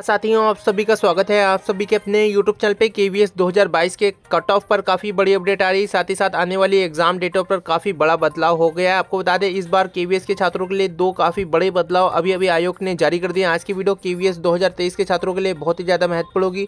हाँ साथियों आप सभी का स्वागत है आप सभी के अपने YouTube चैनल पे के वी 2022 के कट ऑफ पर काफ़ी बड़ी अपडेट आ रही है साथ ही साथ आने वाली एग्जाम डेटों पर काफ़ी बड़ा बदलाव हो गया है आपको बता दें इस बार के के छात्रों के लिए दो काफ़ी बड़े बदलाव अभी अभी आयोग ने जारी कर दिए आज की वीडियो के वी 2023 के छात्रों के लिए बहुत ही ज़्यादा महत्वपूर्ण होगी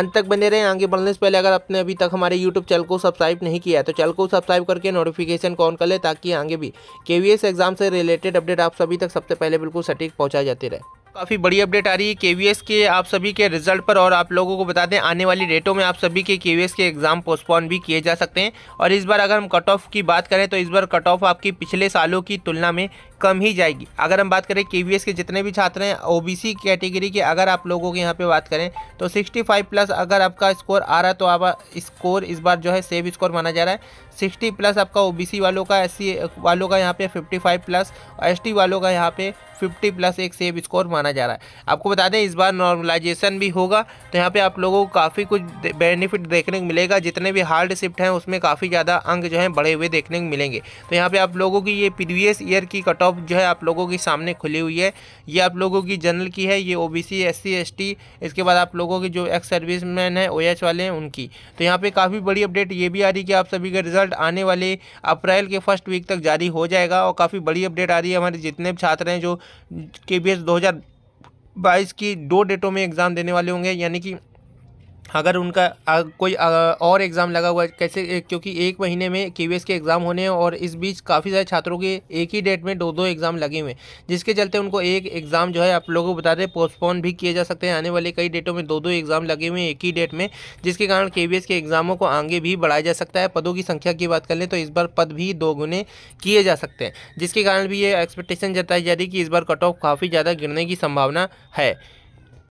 अंत तक बने रहें आगे बढ़ने से पहले अगर आपने अभी तक हमारे यूट्यूब चैनल को सब्सक्राइब नहीं किया है तो चैनल को सब्सक्राइब करके नोटिफिकेशन ऑन कर लें ताकि आगे भी के एग्जाम से रिलेटेड अपडेट आप सभी तक सबसे पहले बिल्कुल सटीक पहुँचा जाते रहे काफ़ी बड़ी अपडेट आ रही है के के आप सभी के रिजल्ट पर और आप लोगों को बता दें आने वाली डेटों में आप सभी के के के एग्ज़ाम पोस्टपोन भी किए जा सकते हैं और इस बार अगर हम कट ऑफ की बात करें तो इस बार कट ऑफ आपकी पिछले सालों की तुलना में कम ही जाएगी अगर हम बात करें के के जितने भी छात्र हैं ओबीसी कैटेगरी के अगर आप लोगों के यहाँ पे बात करें तो 65 प्लस अगर आपका स्कोर आ रहा है तो आप स्कोर इस बार जो है सेव स्कोर माना जा रहा है 60 प्लस आपका ओबीसी वालों का एस वालों का यहाँ पे 55 प्लस और एस वालों का यहाँ पे 50 प्लस एक सेव स्कोर माना जा रहा है आपको बता दें इस बार नॉर्मलाइजेशन भी होगा तो यहाँ पे आप लोगों को काफ़ी कुछ बेनिफिट देखने को मिलेगा जितने भी हार्ड शिफ्ट हैं उसमें काफ़ी ज़्यादा अंक जो हैं बढ़े हुए देखने को मिलेंगे तो यहाँ पर आप लोगों की ये प्रीवियस ईयर की कट ऑफ अब जो है आप लोगों के सामने खुली हुई है ये आप लोगों की जनरल की है ये O B C S C S T इसके बाद आप लोगों के जो एक्स सर्विस मैन है ओ एच वाले हैं उनकी तो यहाँ पर काफ़ी बड़ी अपडेट ये भी आ रही है कि आप सभी का रिजल्ट आने वाले अप्रैल के फर्स्ट वीक तक जारी हो जाएगा और काफ़ी बड़ी अपडेट आ रही है हमारे जितने भी छात्र हैं जो के बी एस दो हज़ार बाईस की दो डेटों में एग्ज़ाम देने वाले होंगे यानी कि अगर उनका कोई और एग्ज़ाम लगा हुआ है कैसे एक, क्योंकि एक महीने में के के एग्ज़ाम होने हैं और इस बीच काफ़ी सारे छात्रों के एक ही डेट में दो दो एग्ज़ाम लगे हुए हैं जिसके चलते उनको एक एग्ज़ाम जो है आप लोगों को बता दें पोस्टपोन भी किए जा सकते हैं आने वाले कई डेटों में दो दो एग्ज़ाम लगे हुए हैं एक ही डेट में जिसके कारण के के एग्ज़ामों को आगे भी बढ़ाया जा सकता है पदों की संख्या की बात कर लें तो इस बार पद भी दोगुने किए जा सकते हैं जिसके कारण भी ये एक्सपेक्टेशन जताई जा रही कि इस बार कट ऑफ काफ़ी ज़्यादा गिरने की संभावना है